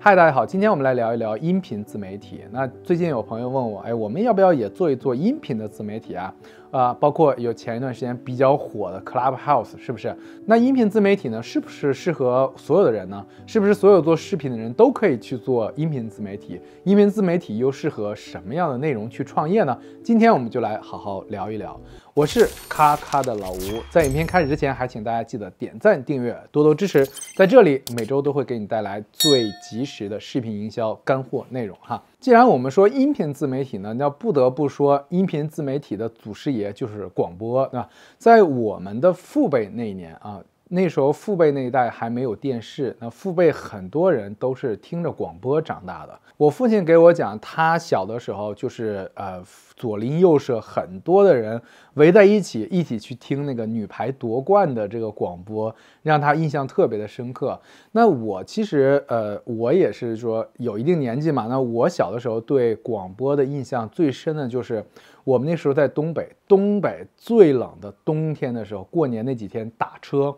嗨，大家好，今天我们来聊一聊音频自媒体。那最近有朋友问我，哎，我们要不要也做一做音频的自媒体啊？啊，包括有前一段时间比较火的 Club House，是不是？那音频自媒体呢？是不是适合所有的人呢？是不是所有做视频的人都可以去做音频自媒体？音频自媒体又适合什么样的内容去创业呢？今天我们就来好好聊一聊。我是咔咔的老吴，在影片开始之前，还请大家记得点赞、订阅，多多支持。在这里，每周都会给你带来最及时的视频营销干货内容哈。既然我们说音频自媒体呢，那不得不说音频自媒体的祖师爷就是广播，对吧？在我们的父辈那一年啊，那时候父辈那一代还没有电视，那父辈很多人都是听着广播长大的。我父亲给我讲，他小的时候就是呃。左邻右舍很多的人围在一起，一起去听那个女排夺冠的这个广播，让他印象特别的深刻。那我其实呃，我也是说有一定年纪嘛。那我小的时候对广播的印象最深的就是，我们那时候在东北，东北最冷的冬天的时候，过年那几天打车。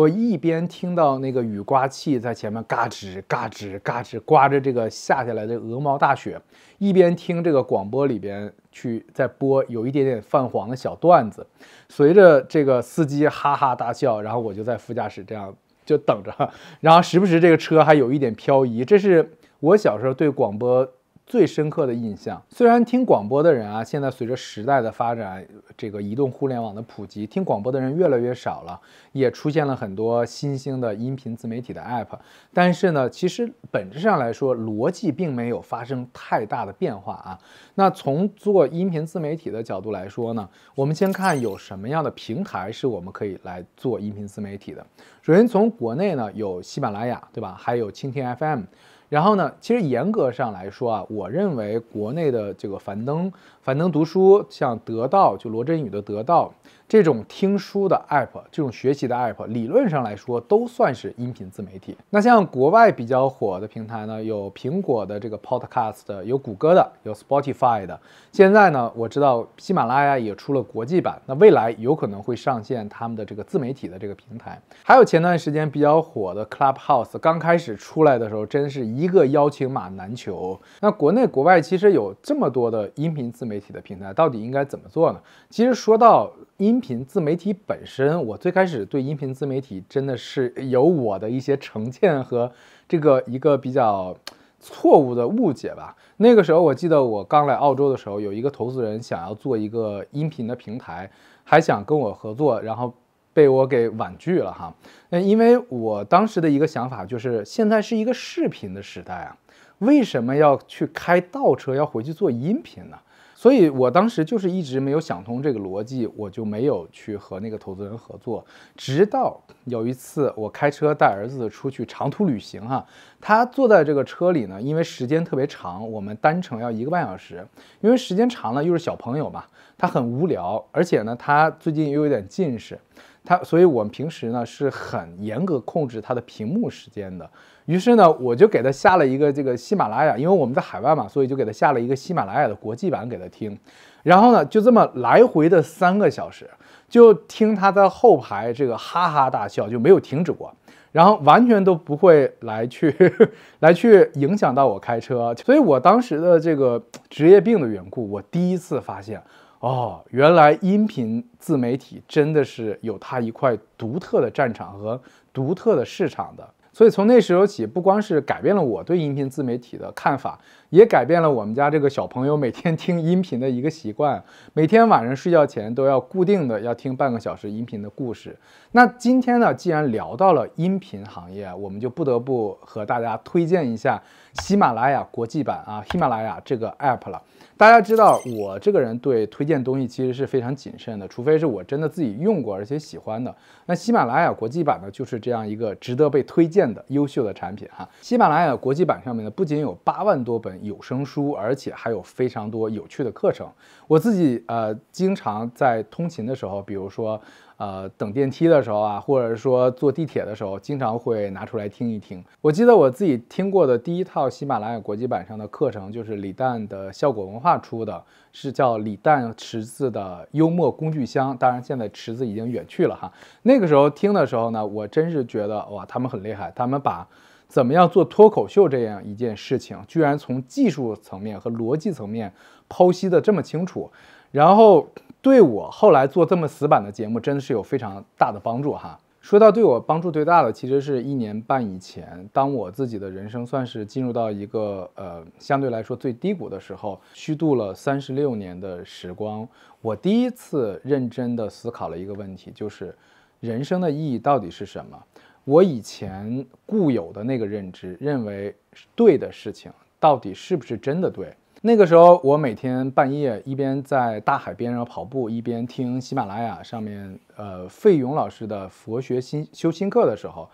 我一边听到那个雨刮器在前面嘎吱嘎吱嘎吱刮着这个下下来的鹅毛大雪，一边听这个广播里边去在播有一点点泛黄的小段子，随着这个司机哈哈大笑，然后我就在副驾驶这样就等着，然后时不时这个车还有一点漂移，这是我小时候对广播。最深刻的印象。虽然听广播的人啊，现在随着时代的发展，这个移动互联网的普及，听广播的人越来越少了，也出现了很多新兴的音频自媒体的 App。但是呢，其实本质上来说，逻辑并没有发生太大的变化啊。那从做音频自媒体的角度来说呢，我们先看有什么样的平台是我们可以来做音频自媒体的。首先从国内呢，有喜马拉雅，对吧？还有蜻蜓 FM。然后呢？其实严格上来说啊，我认为国内的这个樊登。还能读书，像得到就罗振宇的得到这种听书的 app，这种学习的 app，理论上来说都算是音频自媒体。那像国外比较火的平台呢，有苹果的这个 podcast，有谷歌的，有 spotify 的。现在呢，我知道喜马拉雅也出了国际版，那未来有可能会上线他们的这个自媒体的这个平台。还有前段时间比较火的 Clubhouse，刚开始出来的时候，真是一个邀请码难求。那国内国外其实有这么多的音频自媒体。体的平台到底应该怎么做呢？其实说到音频自媒体本身，我最开始对音频自媒体真的是有我的一些成见和这个一个比较错误的误解吧。那个时候我记得我刚来澳洲的时候，有一个投资人想要做一个音频的平台，还想跟我合作，然后被我给婉拒了哈。那因为我当时的一个想法就是，现在是一个视频的时代啊，为什么要去开倒车，要回去做音频呢？所以我当时就是一直没有想通这个逻辑，我就没有去和那个投资人合作。直到有一次，我开车带儿子出去长途旅行，哈，他坐在这个车里呢，因为时间特别长，我们单程要一个半小时，因为时间长了又是小朋友嘛，他很无聊，而且呢，他最近又有点近视。他，所以我们平时呢是很严格控制他的屏幕时间的。于是呢，我就给他下了一个这个喜马拉雅，因为我们在海外嘛，所以就给他下了一个喜马拉雅的国际版给他听。然后呢，就这么来回的三个小时，就听他在后排这个哈哈大笑就没有停止过，然后完全都不会来去 来去影响到我开车。所以我当时的这个职业病的缘故，我第一次发现。哦，原来音频自媒体真的是有它一块独特的战场和独特的市场的，所以从那时候起，不光是改变了我对音频自媒体的看法。也改变了我们家这个小朋友每天听音频的一个习惯，每天晚上睡觉前都要固定的要听半个小时音频的故事。那今天呢，既然聊到了音频行业，我们就不得不和大家推荐一下喜马拉雅国际版啊，喜马拉雅这个 app 了。大家知道我这个人对推荐东西其实是非常谨慎的，除非是我真的自己用过而且喜欢的。那喜马拉雅国际版呢，就是这样一个值得被推荐的优秀的产品哈。喜马拉雅国际版上面呢，不仅有八万多本。有声书，而且还有非常多有趣的课程。我自己呃，经常在通勤的时候，比如说呃，等电梯的时候啊，或者说坐地铁的时候，经常会拿出来听一听。我记得我自己听过的第一套喜马拉雅国际版上的课程，就是李诞的效果文化出的，是叫李诞池子的幽默工具箱。当然，现在池子已经远去了哈。那个时候听的时候呢，我真是觉得哇，他们很厉害，他们把。怎么样做脱口秀这样一件事情，居然从技术层面和逻辑层面剖析的这么清楚，然后对我后来做这么死板的节目，真的是有非常大的帮助哈。说到对我帮助最大的，其实是一年半以前，当我自己的人生算是进入到一个呃相对来说最低谷的时候，虚度了三十六年的时光，我第一次认真的思考了一个问题，就是人生的意义到底是什么。我以前固有的那个认知，认为对的事情到底是不是真的对？那个时候，我每天半夜一边在大海边上跑步，一边听喜马拉雅上面呃费勇老师的佛学新修心课的时候，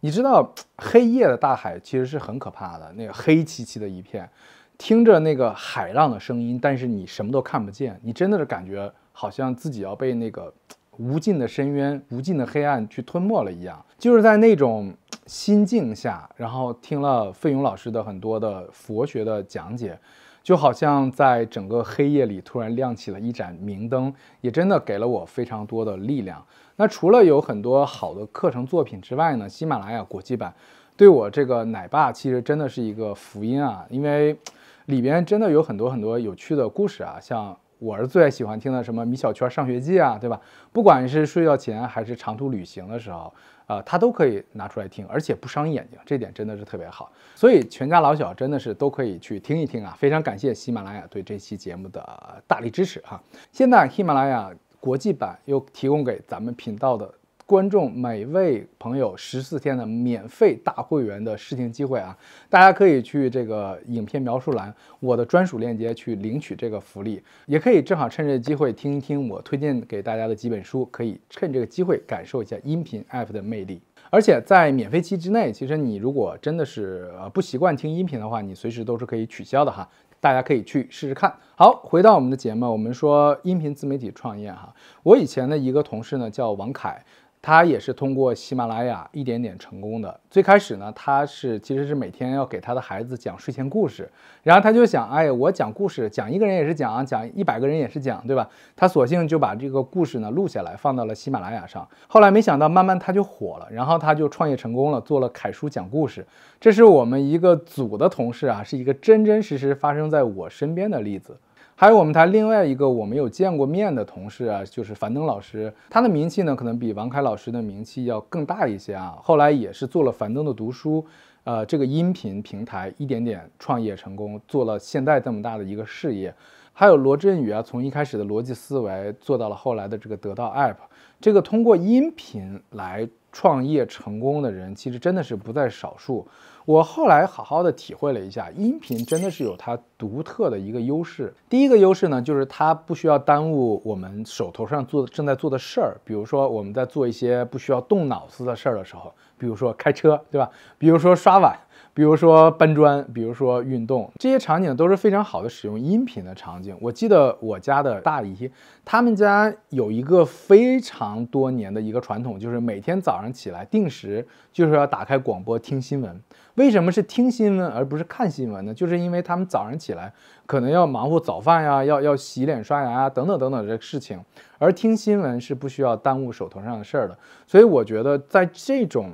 你知道黑夜的大海其实是很可怕的，那个黑漆漆的一片，听着那个海浪的声音，但是你什么都看不见，你真的是感觉好像自己要被那个。无尽的深渊，无尽的黑暗去吞没了一样，就是在那种心境下，然后听了费勇老师的很多的佛学的讲解，就好像在整个黑夜里突然亮起了一盏明灯，也真的给了我非常多的力量。那除了有很多好的课程作品之外呢，喜马拉雅国际版对我这个奶爸其实真的是一个福音啊，因为里边真的有很多很多有趣的故事啊，像。我是最爱喜欢听的什么米小圈上学记啊，对吧？不管是睡觉前还是长途旅行的时候，呃，他都可以拿出来听，而且不伤眼睛，这点真的是特别好。所以全家老小真的是都可以去听一听啊！非常感谢喜马拉雅对这期节目的大力支持哈。现在喜马拉雅国际版又提供给咱们频道的。观众每位朋友十四天的免费大会员的试听机会啊，大家可以去这个影片描述栏我的专属链接去领取这个福利，也可以正好趁这个机会听一听我推荐给大家的几本书，可以趁这个机会感受一下音频 APP 的魅力。而且在免费期之内，其实你如果真的是呃不习惯听音频的话，你随时都是可以取消的哈。大家可以去试试看。好，回到我们的节目，我们说音频自媒体创业哈，我以前的一个同事呢叫王凯。他也是通过喜马拉雅一点点成功的。最开始呢，他是其实是每天要给他的孩子讲睡前故事，然后他就想，哎，我讲故事讲一个人也是讲，讲一百个人也是讲，对吧？他索性就把这个故事呢录下来，放到了喜马拉雅上。后来没想到，慢慢他就火了，然后他就创业成功了，做了凯叔讲故事。这是我们一个组的同事啊，是一个真真实实发生在我身边的例子。还有我们台另外一个我没有见过面的同事啊，就是樊登老师，他的名气呢可能比王凯老师的名气要更大一些啊。后来也是做了樊登的读书，呃，这个音频平台一点点创业成功，做了现在这么大的一个事业。还有罗振宇啊，从一开始的逻辑思维做到了后来的这个得到 App，这个通过音频来创业成功的人，其实真的是不在少数。我后来好好的体会了一下，音频真的是有它独特的一个优势。第一个优势呢，就是它不需要耽误我们手头上做正在做的事儿。比如说我们在做一些不需要动脑子的事儿的时候，比如说开车，对吧？比如说刷碗。比如说搬砖，比如说运动，这些场景都是非常好的使用音频的场景。我记得我家的大姨，他们家有一个非常多年的一个传统，就是每天早上起来定时就是要打开广播听新闻。为什么是听新闻而不是看新闻呢？就是因为他们早上起来可能要忙活早饭呀，要要洗脸刷牙啊等等等等这些事情，而听新闻是不需要耽误手头上的事儿的。所以我觉得在这种。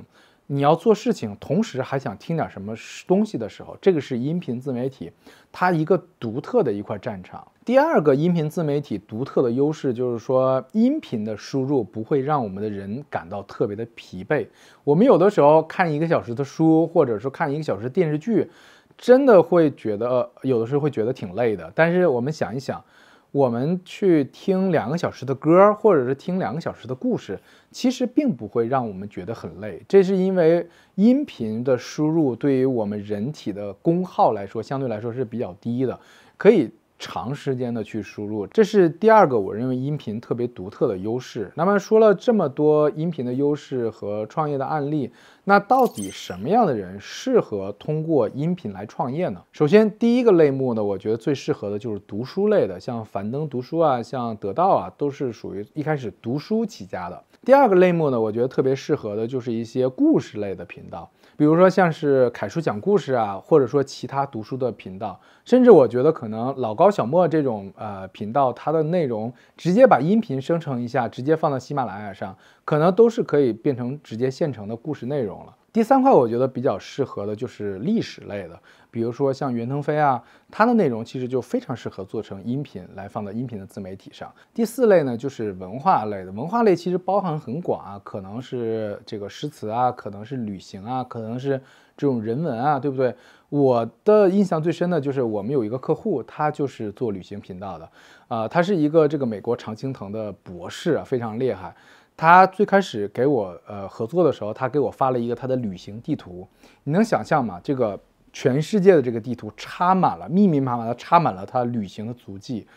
你要做事情，同时还想听点什么东西的时候，这个是音频自媒体，它一个独特的一块战场。第二个，音频自媒体独特的优势就是说，音频的输入不会让我们的人感到特别的疲惫。我们有的时候看一个小时的书，或者说看一个小时电视剧，真的会觉得有的时候会觉得挺累的。但是我们想一想。我们去听两个小时的歌，或者是听两个小时的故事，其实并不会让我们觉得很累，这是因为音频的输入对于我们人体的功耗来说，相对来说是比较低的，可以。长时间的去输入，这是第二个我认为音频特别独特的优势。那么说了这么多音频的优势和创业的案例，那到底什么样的人适合通过音频来创业呢？首先第一个类目呢，我觉得最适合的就是读书类的，像樊登读书啊，像得到啊，都是属于一开始读书起家的。第二个类目呢，我觉得特别适合的就是一些故事类的频道。比如说，像是凯叔讲故事啊，或者说其他读书的频道，甚至我觉得可能老高小莫这种呃频道，它的内容直接把音频生成一下，直接放到喜马拉雅上，可能都是可以变成直接现成的故事内容了。第三块我觉得比较适合的就是历史类的，比如说像袁腾飞啊，他的内容其实就非常适合做成音频来放到音频的自媒体上。第四类呢就是文化类的，文化类其实包含很广啊，可能是这个诗词啊，可能是旅行啊，可能是这种人文啊，对不对？我的印象最深的就是我们有一个客户，他就是做旅行频道的，啊，他是一个这个美国常青藤的博士啊，非常厉害。他最开始给我呃合作的时候，他给我发了一个他的旅行地图，你能想象吗？这个全世界的这个地图插满了，密密麻麻的插满了他旅行的足迹，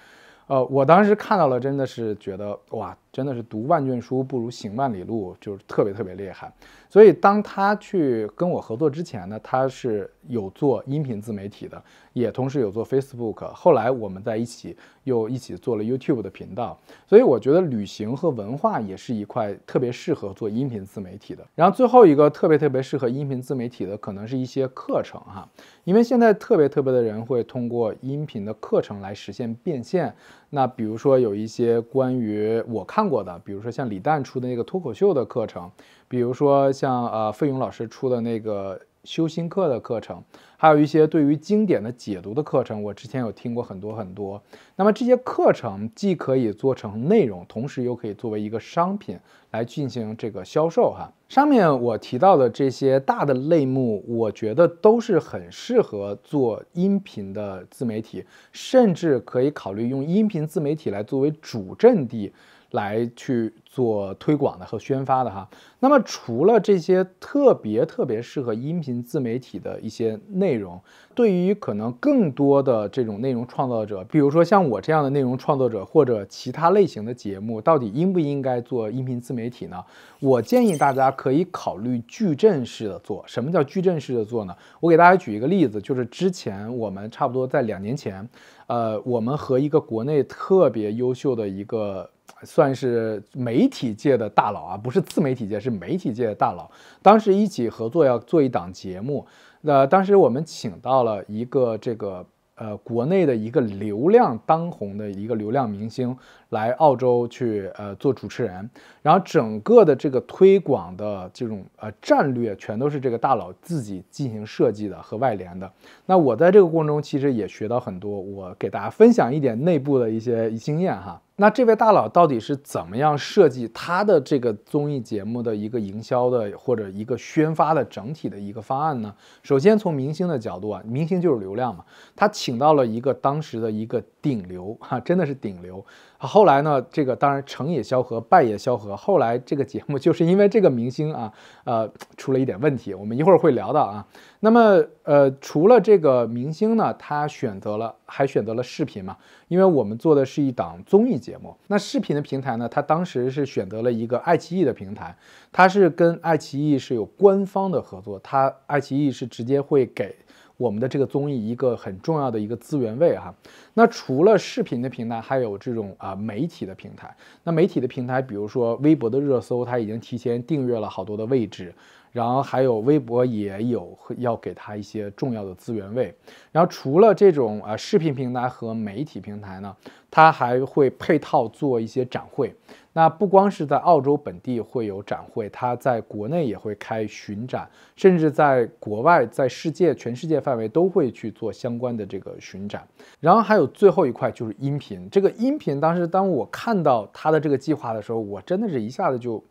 呃，我当时看到了，真的是觉得哇。真的是读万卷书不如行万里路，就是特别特别厉害。所以当他去跟我合作之前呢，他是有做音频自媒体的，也同时有做 Facebook。后来我们在一起又一起做了 YouTube 的频道。所以我觉得旅行和文化也是一块特别适合做音频自媒体的。然后最后一个特别特别适合音频自媒体的，可能是一些课程哈，因为现在特别特别的人会通过音频的课程来实现变现。那比如说有一些关于我看。看过的，比如说像李诞出的那个脱口秀的课程，比如说像呃费勇老师出的那个修心课的课程，还有一些对于经典的解读的课程，我之前有听过很多很多。那么这些课程既可以做成内容，同时又可以作为一个商品来进行这个销售哈。上面我提到的这些大的类目，我觉得都是很适合做音频的自媒体，甚至可以考虑用音频自媒体来作为主阵地。来去做推广的和宣发的哈。那么除了这些特别特别适合音频自媒体的一些内容，对于可能更多的这种内容创作者，比如说像我这样的内容创作者或者其他类型的节目，到底应不应该做音频自媒体呢？我建议大家可以考虑矩阵式的做。什么叫矩阵式的做呢？我给大家举一个例子，就是之前我们差不多在两年前，呃，我们和一个国内特别优秀的一个。算是媒体界的大佬啊，不是自媒体界，是媒体界的大佬。当时一起合作要做一档节目，那当时我们请到了一个这个呃国内的一个流量当红的一个流量明星来澳洲去呃做主持人，然后整个的这个推广的这种呃战略，全都是这个大佬自己进行设计的和外联的。那我在这个过程中其实也学到很多，我给大家分享一点内部的一些经验哈。那这位大佬到底是怎么样设计他的这个综艺节目的一个营销的或者一个宣发的整体的一个方案呢？首先从明星的角度啊，明星就是流量嘛，他请到了一个当时的一个。顶流 哈，真的是顶流。后来呢，这个当然成也萧何，败也萧何。后来这个节目 就是因为这个明星啊，呃，出了一点问题，我们一会儿会聊到啊。那么呃，除了这个明星呢，他选择了还选择了视频嘛？因为我们做的是一档综艺节目，那视频的平台呢，他当时是选择了一个爱奇艺的平台，他是跟爱奇艺是有官方的合作，他爱奇艺是直接会给。我们的这个综艺一个很重要的一个资源位哈，那除了视频的平台，还有这种啊媒体的平台。那媒体的平台，比如说微博的热搜，它已经提前订阅了好多的位置。然后还有微博也有要给他一些重要的资源位，然后除了这种啊视频平台和媒体平台呢，它还会配套做一些展会。那不光是在澳洲本地会有展会，它在国内也会开巡展，甚至在国外，在世界全世界范围都会去做相关的这个巡展。然后还有最后一块就是音频，这个音频当时当我看到它的这个计划的时候，我真的是一下子就。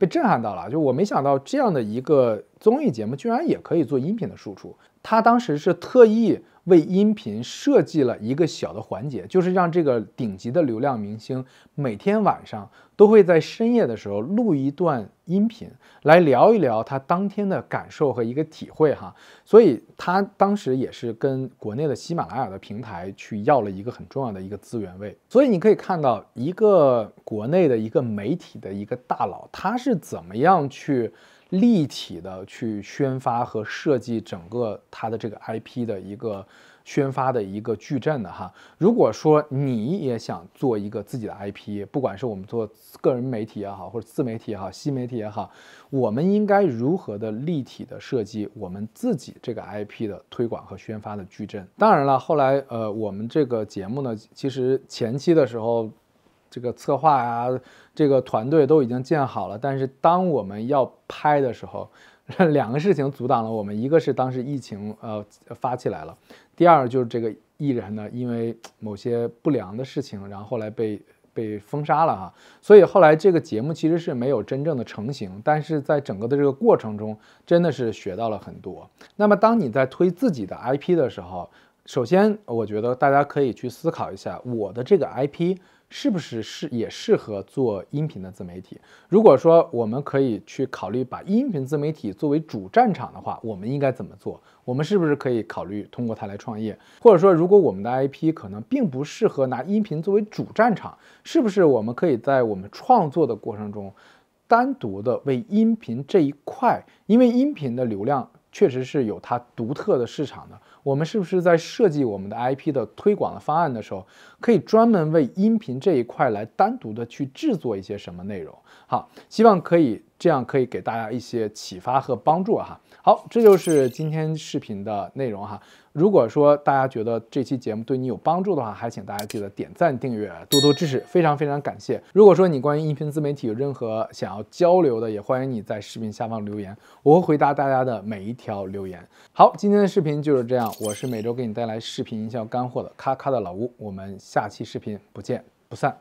被震撼到了，就我没想到这样的一个综艺节目，居然也可以做音频的输出。他当时是特意为音频设计了一个小的环节，就是让这个顶级的流量明星每天晚上都会在深夜的时候录一段音频，来聊一聊他当天的感受和一个体会哈。所以他当时也是跟国内的喜马拉雅的平台去要了一个很重要的一个资源位。所以你可以看到，一个国内的一个媒体的一个大佬，他是怎么样去。立体的去宣发和设计整个它的这个 IP 的一个宣发的一个矩阵的哈。如果说你也想做一个自己的 IP，不管是我们做个人媒体也好，或者自媒体也好，新媒体也好，我们应该如何的立体的设计我们自己这个 IP 的推广和宣发的矩阵？当然了，后来呃，我们这个节目呢，其实前期的时候。这个策划啊，这个团队都已经建好了，但是当我们要拍的时候，两个事情阻挡了我们，一个是当时疫情呃发起来了，第二就是这个艺人呢，因为某些不良的事情，然后后来被被封杀了哈，所以后来这个节目其实是没有真正的成型，但是在整个的这个过程中，真的是学到了很多。那么当你在推自己的 IP 的时候，首先我觉得大家可以去思考一下，我的这个 IP。是不是适也适合做音频的自媒体？如果说我们可以去考虑把音频自媒体作为主战场的话，我们应该怎么做？我们是不是可以考虑通过它来创业？或者说，如果我们的 IP 可能并不适合拿音频作为主战场，是不是我们可以在我们创作的过程中单独的为音频这一块？因为音频的流量确实是有它独特的市场的。我们是不是在设计我们的 IP 的推广的方案的时候，可以专门为音频这一块来单独的去制作一些什么内容？好，希望可以。这样可以给大家一些启发和帮助哈。好，这就是今天视频的内容哈。如果说大家觉得这期节目对你有帮助的话，还请大家记得点赞、订阅，多多支持，非常非常感谢。如果说你关于音频自媒体有任何想要交流的，也欢迎你在视频下方留言，我会回答大家的每一条留言。好，今天的视频就是这样，我是每周给你带来视频营销干货的咔咔的老吴，我们下期视频不见不散。